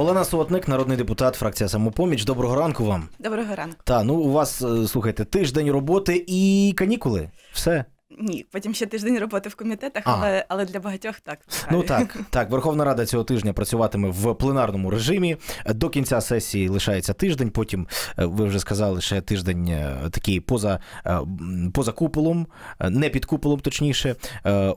Олена Сотник, народний депутат, фракція самопоміч. Доброго ранку вам. Доброго ранку. Та ну у вас е, слухайте тиждень роботи і канікули. Все. Ні, потім ще тиждень роботи в комітетах, але але для багатьох так. Ну так, так, Верховна Рада цього тижня працюватиме в пленарному режимі. До кінця сесії лишається тиждень. Потім е, ви вже сказали, ще тиждень е, такий поза е, поза куполом, не під куполом, точніше.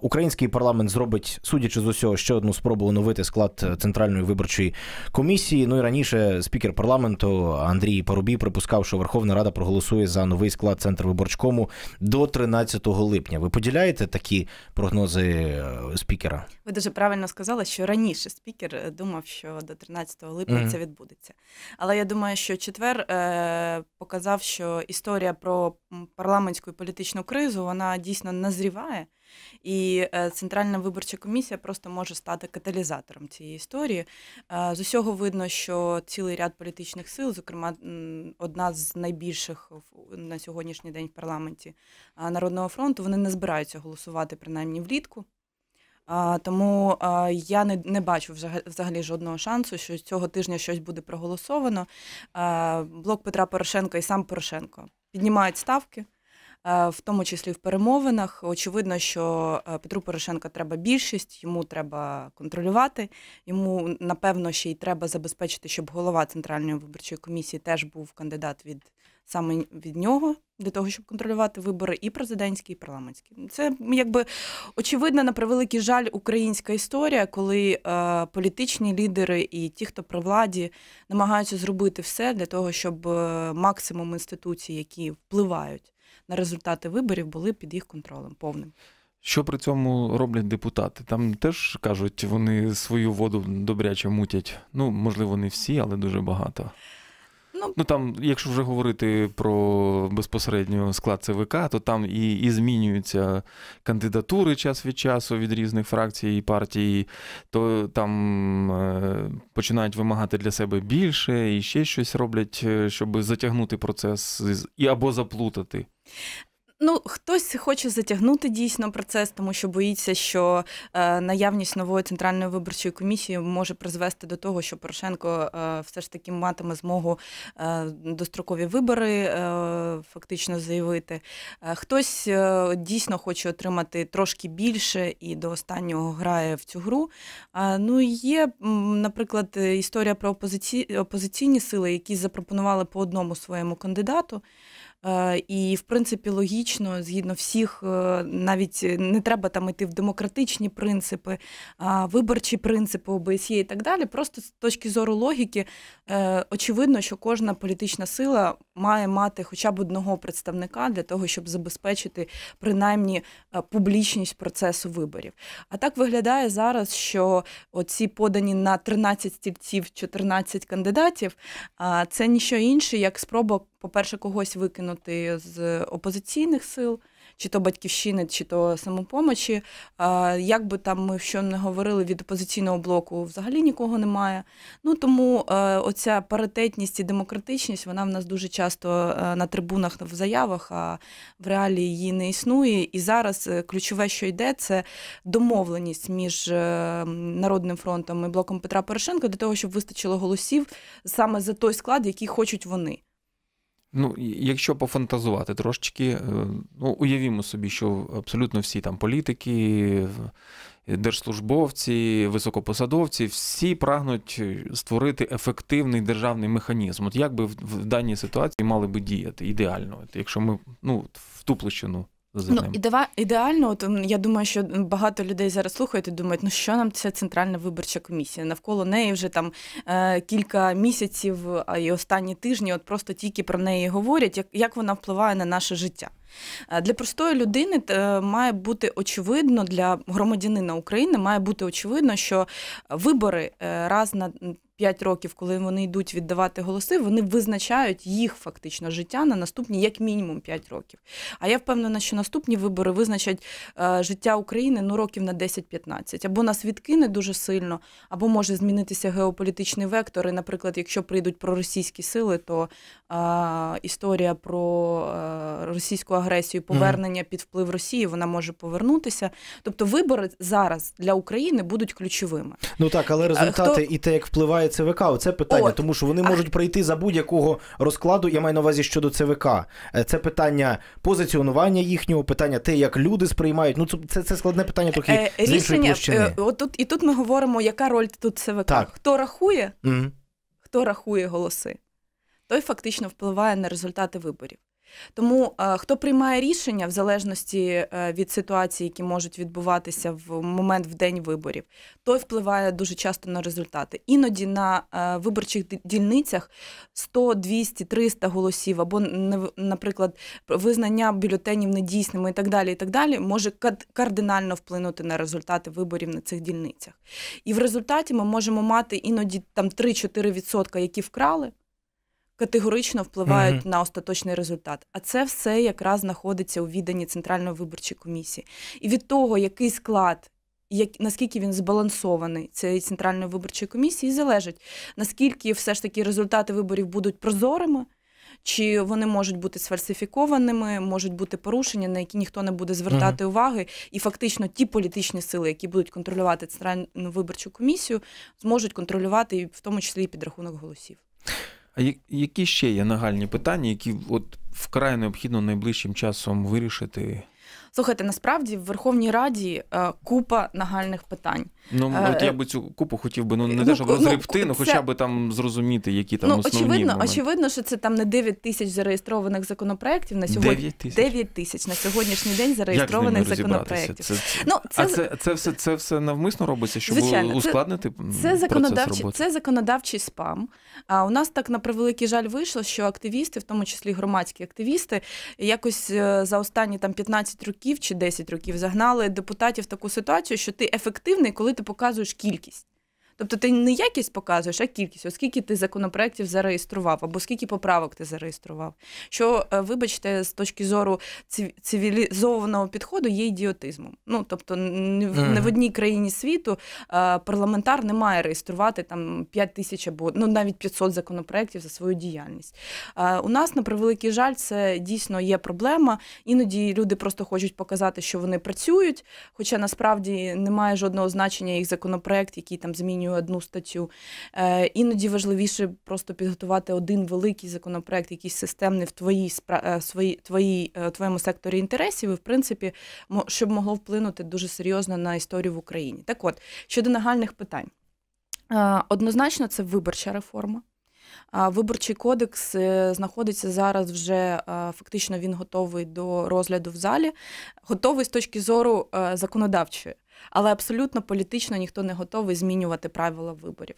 Український парламент зробить, судячи з усього, ще одну спробу оновити склад центральної виборчої комісії. Ну і раніше спікер парламенту Андрій Парубій припускав, що Верховна Рада проголосує за новий склад Центру виборчкому до 13 липня липня. Ви поділяєте такі прогнози е, спікера? Ви дуже правильно сказали, що раніше спікер е, думав, що до 13 липня mm-hmm. це відбудеться. Але я думаю, що четвер е, показав, що історія про парламентську і політичну кризу вона дійсно назріває. І э, Центральна виборча комісія просто може стати каталізатором цієї історії. Э, з усього видно, що цілий ряд політичних сил, зокрема, одна з найбільших на сьогоднішній день в парламенті Народного фронту, вони не збираються голосувати принаймні влітку. Тому я не не бачу взагалі жодного шансу, що цього тижня щось буде проголосовано. Блок Петра Порошенка і сам Порошенко піднімають ставки. Е, в тому числі в перемовинах. Очевидно, що е, Петру Порошенко треба більшість, йому треба контролювати. Йому напевно ще й треба забезпечити, щоб голова центральної виборчої комісії теж був кандидат від саме від нього для того, щоб контролювати вибори, і президентські, і парламентські. Це якби очевидно, на превеликий жаль, українська історія, коли е, політичні лідери і ті, хто при владі, намагаються зробити все для того, щоб е, максимум інституцій, які впливають на результати виборів були під їх контролем повним. Що при цьому роблять депутати? Там теж кажуть, вони свою воду добряче мутять. Ну можливо, не всі, але дуже багато. Ну, ну там, якщо вже говорити про безпосередньо склад ЦВК, то там і і змінюються кандидатури час від часу від різних фракцій і партій, то там е, починають вимагати для себе більше і ще щось роблять, е, щоб затягнути процес і або заплутати. Ну, хтось хоче затягнути дійсно процес, тому що боїться, що е, наявність нової центральної виборчої комісії може призвести до того, що Порошенко е, все ж таки матиме змогу е, дострокові вибори е, фактично заявити. Е, хтось е, дійсно хоче отримати трошки більше і до останнього грає в цю гру. Ну є, наприклад, історія про опозиці... опозиційні сили, які запропонували по одному своєму кандидату. Е, і, в принципі, логічно, згідно всіх, е, навіть не треба там йти в демократичні принципи, виборчі принципи ОБСЄ і так далі. Просто з точки зору логіки, е, очевидно, що кожна політична сила має мати хоча б одного представника для того, щоб забезпечити принаймні публічність процесу виборів. А так виглядає зараз, що оці подані на 13 стільців 14 кандидатів, це ніщо інше, як спроба по-перше, когось викинути з опозиційних сил, чи то батьківщини, чи то самопомочі. Як би там ми що не говорили від опозиційного блоку, взагалі нікого немає. Ну тому е, оця паритетність і демократичність, вона в нас дуже часто е, на трибунах в заявах, а в реалії її не існує. І зараз е, ключове, що йде, це домовленість між народним фронтом і блоком Петра Порошенка для того, щоб вистачило голосів саме за той склад, який хочуть вони. Ну, якщо пофантазувати трошечки, е, ну уявімо собі, що абсолютно всі там політики, держслужбовці, високопосадовці, всі прагнуть е, створити ефективний державний механізм. От як би в, в даній ситуації мали би діяти ідеально, От якщо ми ну в ту площину ну, ним. ідеально, от я думаю, що багато людей зараз слухають і думають, ну що нам ця центральна виборча комісія? Навколо неї вже там е, кілька місяців а й останні тижні, от просто тільки про неї говорять, як, як вона впливає на наше життя. Е, для простої людини е, має бути очевидно, для громадянина України має бути очевидно, що вибори е, раз на 5 років, коли вони йдуть віддавати голоси, вони визначають їх фактично життя на наступні як мінімум 5 років. А я впевнена, що наступні вибори визначать е, життя України ну років на 10-15. Або нас відкине дуже сильно, або може змінитися геополітичний вектор. І, Наприклад, якщо прийдуть проросійські сили, то е, історія про е, російську агресію, повернення під вплив Росії, вона може повернутися. Тобто, вибори зараз для України будуть ключовими. Ну так, але е, результати Хто... і те, як впливає ЦВК, це питання, От. тому що вони можуть а... прийти за будь-якого розкладу. Я маю на увазі щодо ЦВК. Е, це питання позиціонування їхнього, питання те, як люди сприймають. Ну це це складне питання. Трохи е, з іншої Отут і тут ми говоримо, яка роль тут ЦВК. Так. Хто рахує? Mm. Хто рахує голоси, той фактично впливає на результати виборів. Тому е, хто приймає рішення в залежності е, від ситуації, які можуть відбуватися в момент в день виборів, той впливає дуже часто на результати. Іноді на е, виборчих дільницях 100, 200, 300 голосів, або наприклад, визнання бюлетенів недійсними і так далі, і так далі, може кардинально вплинути на результати виборів на цих дільницях. І в результаті ми можемо мати іноді там 3-4 які вкрали категорично впливають mm -hmm. на остаточний результат. А це все якраз знаходиться у відданні центральної виборчої комісії. І від того, який склад. Як наскільки він збалансований цієї центральної виборчої комісії, залежить наскільки все ж таки результати виборів будуть прозорими, чи вони можуть бути сфальсифікованими, можуть бути порушення, на які ніхто не буде звертати mm -hmm. уваги, і фактично ті політичні сили, які будуть контролювати центральну виборчу комісію, зможуть контролювати і в тому числі і підрахунок голосів. А які ще є нагальні питання, які от вкрай необхідно найближчим часом вирішити? Слухайте, насправді в Верховній Раді е, купа нагальних питань. Ну е, от я е, би цю купу хотів би ну не ну, те, щоб ну, розгребти, ну, це... ну хоча б там зрозуміти, які там ну, основні очевидно, моменти. очевидно, що це там не 9 тисяч зареєстрованих законопроєктів на сьогодні. 9 тисяч 9 тисяч на сьогоднішній день зареєстрованих законопроєктів. Це, це... Ну це... А це це все це все навмисно робиться, щоб Звичайно, ускладнити це законодавчий, це законодавчий спам. А у нас так на превеликий жаль вийшло, що активісти, в тому числі громадські активісти, якось е, за останні там 15 років чи 10 років загнали депутатів в таку ситуацію, що ти ефективний, коли ти ти показуєш кількість. Тобто ти не якість показуєш, а кількість, оскільки ти законопроєктів зареєстрував, або скільки поправок ти зареєстрував. Що, е, вибачте, з точки зору цивілізованого підходу є ідіотизмом. Ну тобто, не в, не в одній країні світу е, парламентар не має реєструвати там 5 тисяч або ну навіть 500 законопроєктів за свою діяльність. Е, у нас на превеликий жаль, це дійсно є проблема. Іноді люди просто хочуть показати, що вони працюють, хоча насправді немає жодного значення їх законопроект, який там змінює пояснюю одну статтю. Е, Іноді важливіше просто підготувати один великий законопроект, якийсь системний в твоїй спра... Е, свої, твої, е, твоєму секторі інтересів, і в принципі, щоб могло вплинути дуже серйозно на історію в Україні. Так от щодо нагальних питань, е, однозначно, це виборча реформа. Виборчий кодекс знаходиться зараз вже фактично він готовий до розгляду в залі, готовий з точки зору законодавчої але абсолютно політично ніхто не готовий змінювати правила виборів,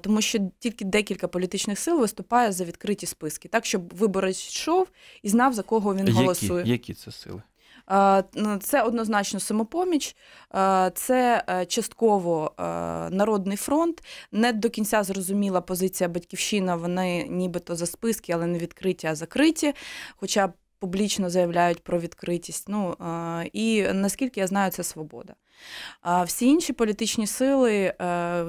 тому що тільки декілька політичних сил виступає за відкриті списки, так щоб виборець йшов і знав за кого він голосує. Які, які це сили? Ну, це однозначно самопоміч, це е, частково е, народний фронт. Не до кінця зрозуміла позиція батьківщина. Вони нібито за списки, але не відкриті, а закриті. Хоча публічно заявляють про відкритість. Ну і наскільки я знаю, це свобода. А всі інші політичні сили е,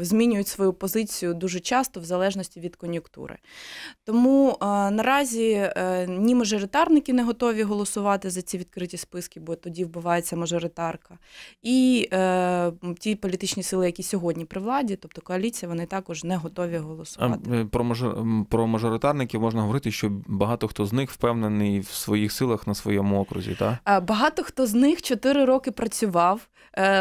змінюють свою позицію дуже часто в залежності від кон'юнктури. Тому е, наразі е, ні мажоритарники не готові голосувати за ці відкриті списки, бо тоді вбивається мажоритарка. І ті політичні сили, які сьогодні при владі, тобто коаліція, вони також не готові голосувати. Про мажор... про мажоритарників можна говорити, що багато хто з них впевнений в своїх силах на своєму окрузі. так? Багато хто з них чотири роки працював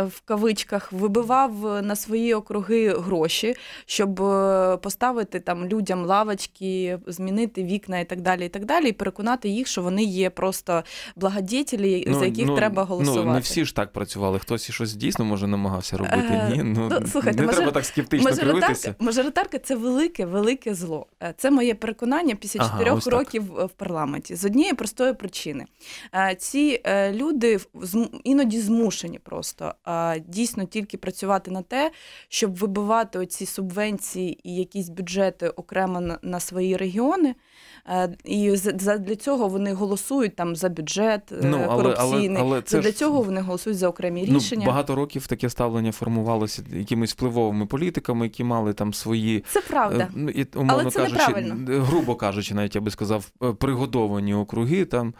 в кавичках вибивав е, на свої округи гроші, щоб е, поставити там людям лавочки, змінити вікна і так далі, і так далі, і переконати їх, що вони є просто благодітелі, ну, за яких ну, треба ну, голосувати. Ну, Не всі ж так працювали. Хтось і щось дійсно може намагався робити. Е, Ні, ну, ну, слухайте, не треба так скептично мажоритарка, дивитися. Мажоритарка це велике, велике зло. Це моє переконання після чотирьох ага, років так. в парламенті з однієї простої причини. Ці люди іноді змушені просто дійсно тільки працювати на те, щоб вибивати оці субвенції і якісь бюджети окремо на свої регіони. Е, і для цього вони голосують там за бюджет е, ну, але, корупційний. Але, але це для ж... цього вони голосують за окремі ну, рішення. Ну, багато років таке ставлення формувалося якимись впливовими політиками, які мали там свої е, це правда, ну, і умовно але це кажучи, неправильно. грубо кажучи, навіть я би сказав, пригодовані округи там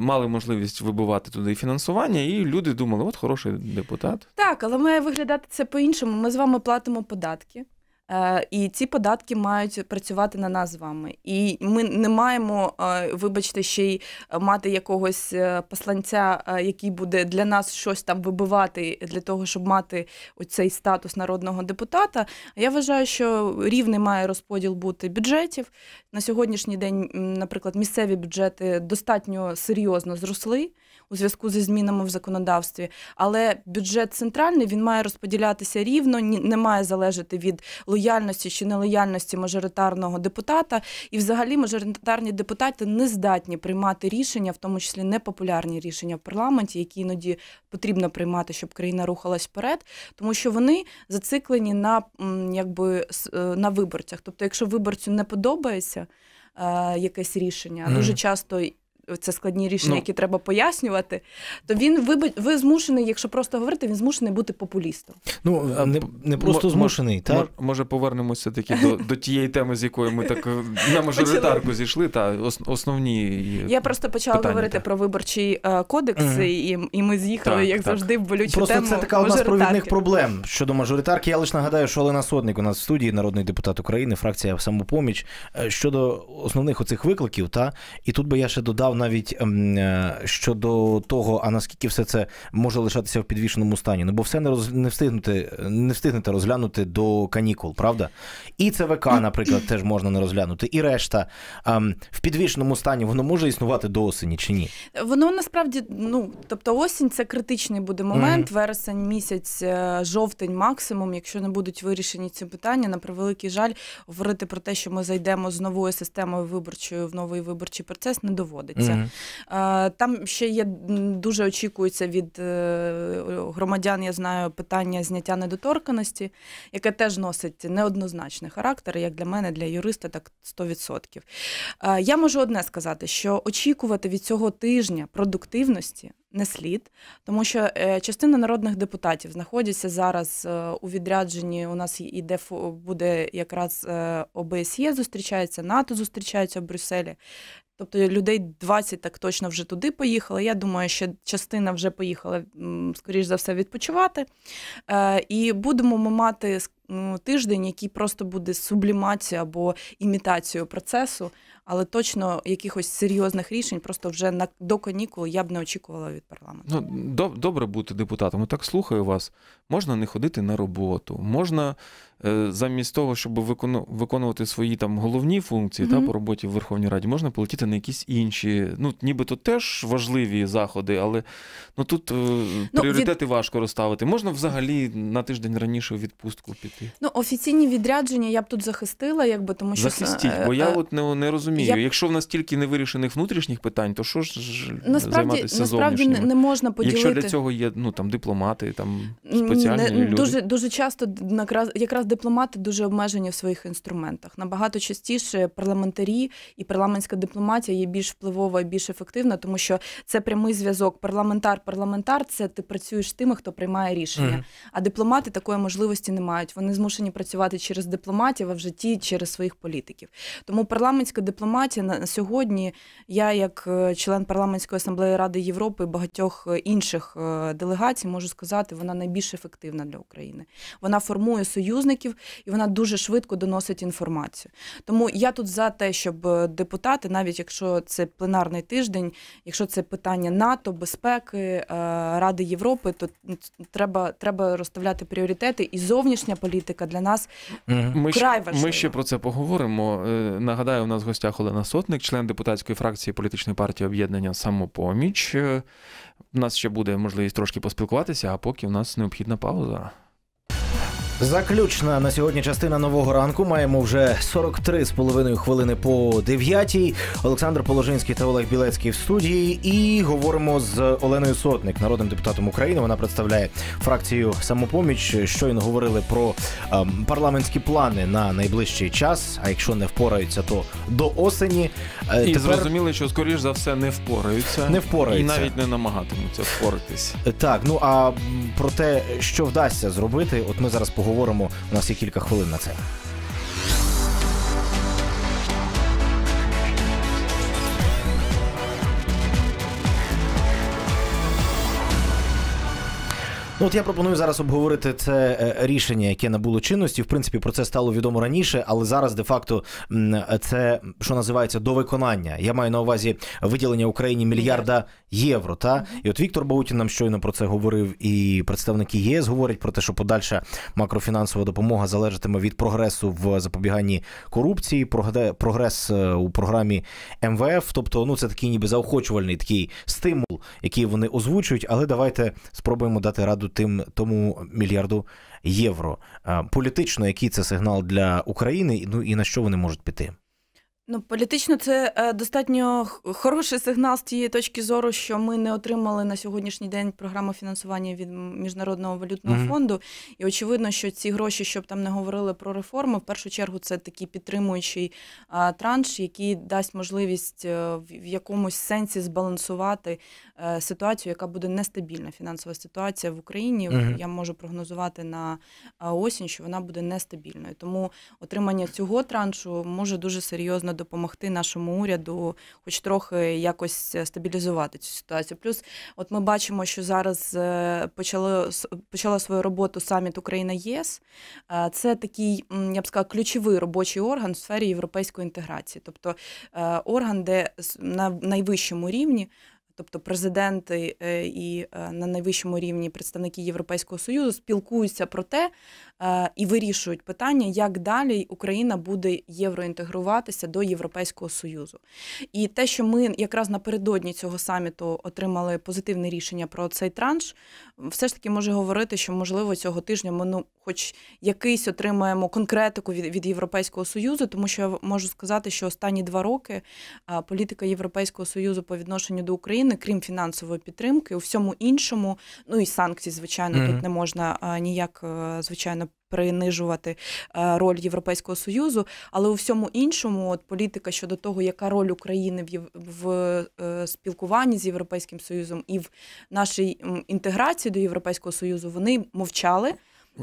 мали можливість вибивати туди фінансування, і люди думали, от хороший депутат. Так, але має виглядати це по-іншому. Ми з вами платимо податки. Е, і ці податки мають працювати на нас з вами. І ми не маємо, е, вибачте, ще й мати якогось е, посланця, який буде для нас щось там вибивати для того, щоб мати оцей статус народного депутата. Я вважаю, що рівний має розподіл бути бюджетів. На сьогоднішній день, наприклад, місцеві бюджети достатньо серйозно зросли у зв'язку зі змінами в законодавстві. Але бюджет центральний він має розподілятися рівно, не має залежати від лояльності чи нелояльності мажоритарного депутата. І, взагалі, мажоритарні депутати не здатні приймати рішення, в тому числі непопулярні рішення в парламенті, які іноді потрібно приймати, щоб країна рухалась вперед, тому що вони зациклені на якби е, на виборцях. Тобто, якщо виборцю не подобається е, якесь рішення, mm дуже часто це складні рішення, ну. які треба пояснювати, то він ви, ви змушений, якщо просто говорити, він змушений бути популістом. Ну не не просто змушений. М- може повернемося таки до до тієї теми, з якої ми так е, на мажоритарку зійшли. Та основні я просто почала питання, говорити та. про виборчий е, кодекс, і і ми з'їхали так, як так. завжди в болючу просто тему. це така одна з провідних проблем щодо мажоритарки. Я лише нагадаю, що Олена Сотник у нас в студії, народний депутат України, фракція самопоміч е, щодо основних оцих викликів. Та і тут би я ще додав навіть ем, е, щодо того, а наскільки все це може лишатися в підвішеному стані. Ну бо все не роз... не встигнути, не встигнете розглянути до канікул, правда? І ЦВК, ну, наприклад, теж можна не розглянути. І решта ем, в підвішеному стані воно може існувати до осені чи ні? Воно насправді, ну тобто, осінь це критичний буде момент. Mm-hmm. Вересень місяць, е, жовтень, максимум, якщо не будуть вирішені ці питання, на превеликий жаль, говорити про те, що ми зайдемо з новою системою виборчою в новий виборчий процес, не доводиться. Mm -hmm. Там ще є дуже очікується від е, громадян, я знаю, питання зняття недоторканості, яке теж носить неоднозначний характер, як для мене, для юриста, так 100%. Я можу одне сказати, що очікувати від цього тижня продуктивності не слід, тому що е, частина народних депутатів знаходяться зараз е, у відрядженні. У нас іде буде якраз е, ОБСЄ зустрічається, НАТО зустрічається в Брюсселі. Тобто людей 20 так точно вже туди поїхали. Я думаю, що частина вже поїхала скоріш за все відпочивати. І будемо ми мати Ну, тиждень, який просто буде сублімацією або імітацією процесу, але точно якихось серйозних рішень просто вже на до канікул я б не очікувала від парламенту. Ну доб добре бути депутатом. Так слухаю вас. Можна не ходити на роботу, можна Е, замість того, щоб виконувати свої там головні функції mm-hmm. та по роботі в Верховній Раді, можна полетіти на якісь інші. Ну, нібито теж важливі заходи, але ну тут е, ну, пріоритети від... важко розставити. Можна взагалі на тиждень раніше в відпустку піти. Ну, офіційні відрядження я б тут захистила, якби тому що захистіть, е, бо я от не, не розумію. Я... Якщо в нас тільки невирішених внутрішніх питань, то що ж насправді, займатися насправді зовнішніми? не можна поділити. Якщо для цього є ну там дипломати, там спеціальні не, люди. дуже дуже часто якраз якраз дипломати дуже обмежені в своїх інструментах. Набагато частіше парламентарі і парламентська дипломатія є більш впливова і більш ефективна, тому що це прямий зв'язок. Парламентар-парламентар це ти працюєш з тими, хто приймає рішення. Mm. А дипломати такої можливості не мають. Вони змушені працювати через дипломатів, а в житті через своїх політиків. Тому парламентська дипломатія на сьогодні, я, як е, член парламентської асамблеї Ради Європи, і багатьох е, інших е, делегацій, можу сказати, вона найбільш ефективна для України. Вона формує союзників років, і вона дуже швидко доносить інформацію. Тому я тут за те, щоб е, депутати, навіть якщо це пленарний тиждень, якщо це питання НАТО, безпеки, е, Ради Європи, то ну, треба треба розставляти пріоритети. І зовнішня політика для нас ми край важлива. Ми ще про це поговоримо. Е, нагадаю, у нас в гостях Олена Сотник, член депутатської фракції політичної партії об'єднання самопоміч. У нас ще буде можливість трошки поспілкуватися, а поки у нас необхідна пауза. Заключна на сьогодні частина нового ранку. Маємо вже 43,5 хвилини по 9. Олександр Положинський та Олег Білецький в студії. І говоримо з Оленою Сотник, народним депутатом України. Вона представляє фракцію самопоміч. Щойно говорили про ем, парламентські плани на найближчий час. А якщо не впораються, то до осені е, і тепер... зрозуміли, що скоріш за все не впораються, не впораються. і навіть не намагатимуться впоратись. Так, ну а про те, що вдасться зробити, от ми зараз поговоримо поговоримо. У нас є кілька хвилин на це. Ну, от я пропоную зараз обговорити це е, рішення, яке набуло чинності. В принципі, про це стало відомо раніше, але зараз де-факто це що називається до виконання. Я маю на увазі виділення Україні мільярда євро. Та і от Віктор Баутін нам щойно про це говорив, і представники ЄС говорять про те, що подальша макрофінансова допомога залежатиме від прогресу в запобіганні корупції, прогрес е, у програмі МВФ. Тобто, ну це такий ніби заохочувальний такий стимул, який вони озвучують, але давайте спробуємо дати раду тим тому мільярду євро. Політично, який це сигнал для України, ну і на що вони можуть піти? Ну, політично це е, достатньо хороший сигнал з тієї точки зору, що ми не отримали на сьогоднішній день програму фінансування від міжнародного валютного mm-hmm. фонду. І очевидно, що ці гроші, щоб там не говорили про реформи, в першу чергу це такий підтримуючий транш, який дасть можливість е, в якомусь сенсі збалансувати Е, ситуацію, яка буде нестабільна. Фінансова ситуація в Україні. Uh-huh. Я можу прогнозувати на е, осінь, що вона буде нестабільною. Тому отримання цього траншу може дуже серйозно допомогти нашому уряду, хоч трохи якось е, стабілізувати цю ситуацію. Плюс, от ми бачимо, що зараз почало почала свою роботу саміт Україна ЄС. Це такий, я б сказав, ключовий робочий орган в сфері європейської інтеграції, тобто орган, де на найвищому рівні Тобто президенти е, і е, на найвищому рівні представники Європейського союзу спілкуються про те, Е, і вирішують питання, як далі Україна буде євроінтегруватися до Європейського Союзу. І те, що ми якраз напередодні цього саміту отримали позитивне рішення про цей транш, все ж таки може говорити, що можливо цього тижня ми ну, хоч якийсь отримаємо конкретику від, від Європейського Союзу, тому що я можу сказати, що останні два роки політика Європейського Союзу по відношенню до України, крім фінансової підтримки, у всьому іншому, ну і санкцій, звичайно, mm -hmm. тут не можна ніяк е, звичайно не принижувати е, роль Європейського союзу, але у всьому іншому, от політика щодо того, яка роль України в, Єв... в е, спілкуванні з європейським союзом і в нашій інтеграції до європейського союзу, вони мовчали.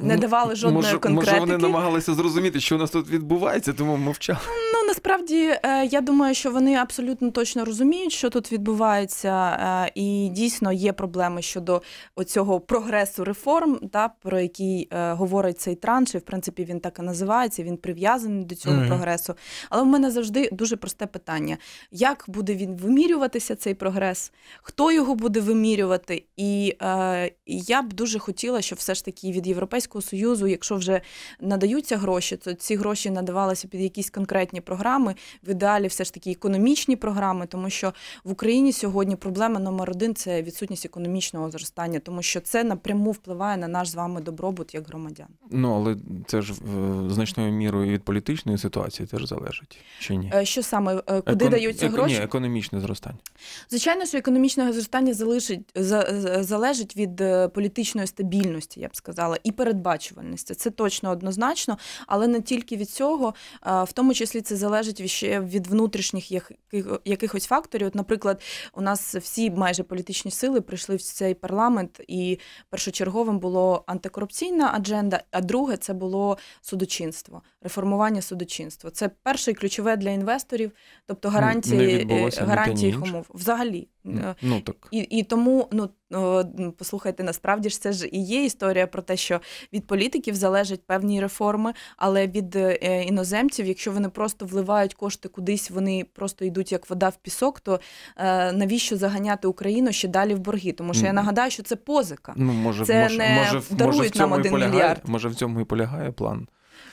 Не ну, давали жодної може, конкретики. Може, вони намагалися зрозуміти, що у нас тут відбувається, тому мовчали. Ну насправді е, я думаю, що вони абсолютно точно розуміють, що тут відбувається, е, і дійсно є проблеми щодо оцього прогресу реформ, та про який е, говорить цей транш, і в принципі він так і називається. Він прив'язаний до цього mm-hmm. прогресу. Але в мене завжди дуже просте питання: як буде він вимірюватися цей прогрес? Хто його буде вимірювати? І е, я б дуже хотіла, щоб все ж таки від Європейського союзу, якщо вже надаються гроші, то ці гроші надавалися під якісь конкретні програми програми, в ідеалі все ж таки економічні програми, тому що в Україні сьогодні проблема номер один це відсутність економічного зростання, тому що це напряму впливає на наш з вами добробут як громадян. Ну але це ж е, значною мірою від політичної ситуації теж залежить чи ні? Е, що саме е, куди Екон... даються гроші? Ні, економічне зростання? Звичайно, що економічне зростання залежить, залежить від політичної стабільності, я б сказала, і передбачувальності. Це точно однозначно, але не тільки від цього, в тому числі це залежить залежить ще від внутрішніх якихось факторів. От, Наприклад, у нас всі майже політичні сили прийшли в цей парламент, і першочерговим було антикорупційна адженда, а друге це було судочинство, реформування судочинства. Це перше і ключове для інвесторів, тобто ну, гарантії гарантії їх умов взагалі. Ну, е, ну так і і тому ну послухайте, насправді ж це ж і є історія про те, що від політиків залежать певні реформи, але від е, іноземців, якщо вони просто вливають кошти кудись, вони просто йдуть як вода в пісок, то е, навіщо заганяти Україну ще далі в борги? Тому що я нагадаю, що це позика. Ну може, це може, не може, дарують може в цьому нам один мільярд. Може в цьому і полягає план.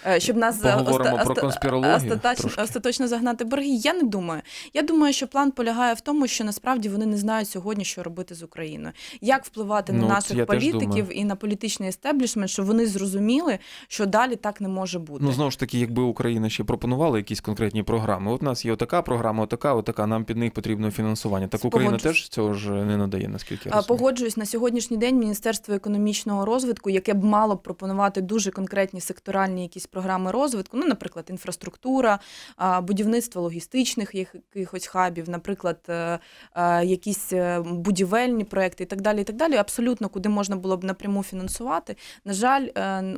Е, щоб нас Поговоримо оста... про конспірологію остаточ... остаточно загнати борги. Я не думаю. Я думаю, що план полягає в тому, що насправді вони не знають сьогодні, що робити з Україною, як впливати ну, на наших політиків і на політичний естеблішмент, щоб вони зрозуміли, що далі так не може бути. Ну знову ж таки, якби Україна ще пропонувала якісь конкретні програми. От у нас є отака програма, отака, отака. Нам під них потрібно фінансування. Так Україна теж цього ж не надає. Наскільки я розумію. погоджуюсь на сьогоднішній день. Міністерство економічного розвитку, яке б мало пропонувати дуже конкретні секторальні якісь програми розвитку, ну, наприклад, інфраструктура, будівництво логістичних якихось хабів, наприклад, е, е, якісь е, будівельні проекти і так далі. і так далі, Абсолютно, куди можна було б напряму фінансувати. На жаль,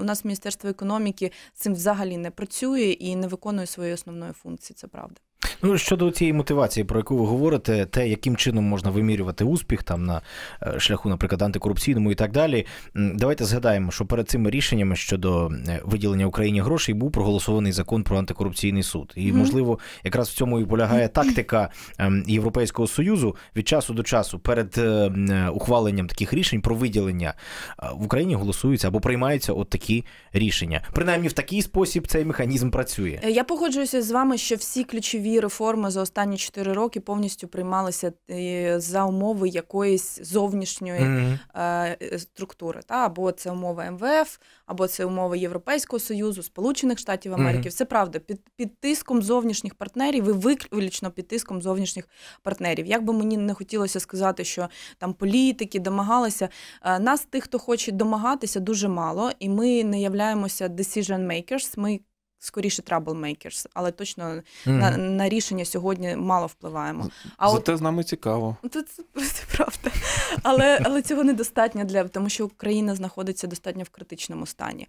у нас Міністерство економіки цим взагалі не працює і не виконує своєї основної функції. Це правда. Ну щодо цієї мотивації, про яку ви говорите, те, яким чином можна вимірювати успіх там на е, шляху, наприклад, антикорупційному і так далі. Давайте згадаємо, що перед цими рішеннями щодо е, виділення Україні грошей був проголосований закон про антикорупційний суд. І, можливо, якраз в цьому і полягає тактика ем, Європейського союзу від часу до часу перед е, ухваленням таких рішень про виділення в Україні голосуються або приймаються от такі рішення. Принаймні в такий спосіб цей механізм працює. Я погоджуюся з вами, що всі ключові реформи за останні 4 роки повністю приймалися е, за умови якоїсь зовнішньої mm-hmm. структури. Та? Або це умови МВФ, або це умови Європейського Союзу, Сполучених Штатів Америки. Mm-hmm. Все правда, під під тиском зовнішніх партнерів і виключно під тиском зовнішніх партнерів. Як би мені не хотілося сказати, що там політики домагалися, нас тих, хто хоче домагатися, дуже мало, і ми не являємося decision makers, ми скоріше траблмейкерс, але точно mm. на на рішення сьогодні мало впливаємо. А Зате от... з нами цікаво. Це, це, це правда. Але але цього недостатньо для тому, що Україна знаходиться достатньо в критичному стані.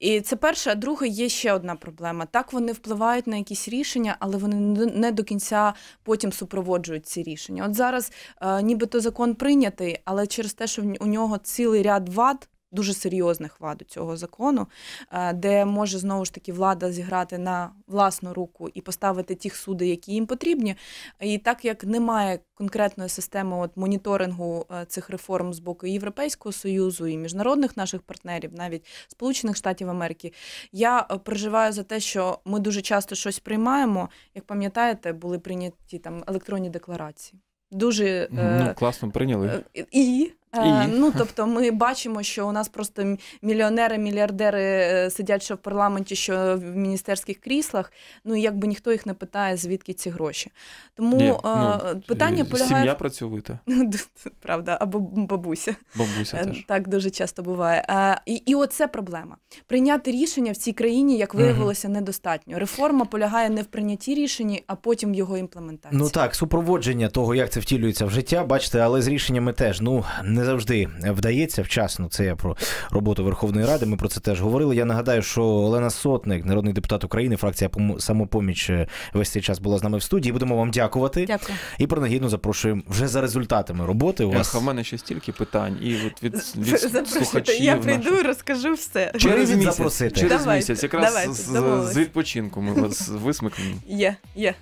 І це перше, а друге, є ще одна проблема. Так вони впливають на якісь рішення, але вони не до кінця потім супроводжують ці рішення. От зараз е, нібито закон прийнятий, але через те, що у нього цілий ряд вад дуже серйозних вад у цього закону, е, де може знову ж таки влада зіграти на власну руку і поставити тих суди, які їм потрібні. І так як немає конкретної системи от моніторингу е, цих реформ з боку Європейського союзу і міжнародних наших партнерів, навіть Сполучених Штатів Америки, я е, переживаю за те, що ми дуже часто щось приймаємо. Як пам'ятаєте, були прийняті там електронні декларації. Дуже ну, класно прийняли і Е, ну тобто, ми бачимо, що у нас просто мільйонери, мільярдери е, сидять що в парламенті, що в міністерських кріслах. Ну і якби ніхто їх не питає, звідки ці гроші. Тому Ні, е, ну, питання полягає сім'я працьовита. правда, або бабуся. Бабуся е, теж. так дуже часто буває. І і оце проблема. Прийняти рішення в цій країні, як виявилося, недостатньо. Реформа полягає не в прийнятті рішення, а потім його імплементації. Ну так, супроводження того, як це втілюється в життя, бачите, але з рішеннями теж ну не не завжди вдається вчасно. Це я про роботу Верховної Ради. Ми про це теж говорили. Я нагадаю, що Олена Сотник, народний депутат України, фракція самопоміч е, весь цей час була з нами в студії. Будемо вам дякувати. Дякую. І принагідно запрошуємо вже за результатами роботи. У вас У мене ще стільки питань, і от від, від слухачів... Я прийду і розкажу все. Через місяць запросити. Через місяць, якраз давайте, з, з відпочинку ми вас висмикнемо. Є, є.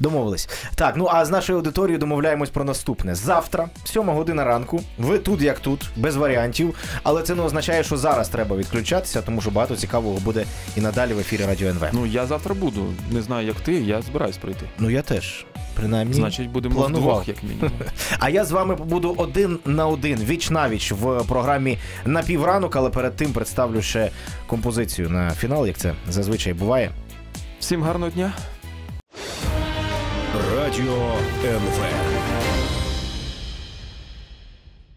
Домовились. Так, ну а з нашою аудиторією домовляємось про наступне. Завтра, 7 година ранку, ви тут як тут, без варіантів. Але це не означає, що зараз треба відключатися, тому що багато цікавого буде і надалі в ефірі Радіо НВ. Ну я завтра буду. Не знаю, як ти, я збираюсь прийти. Ну я теж. Принаймні, значить, будемо планував. вдвох, як мінімум. А я з вами буду один на один віч навіч в програмі на півранок, але перед тим представлю ще композицію на фінал, як це зазвичай буває. Всім гарного дня. Радио НВ.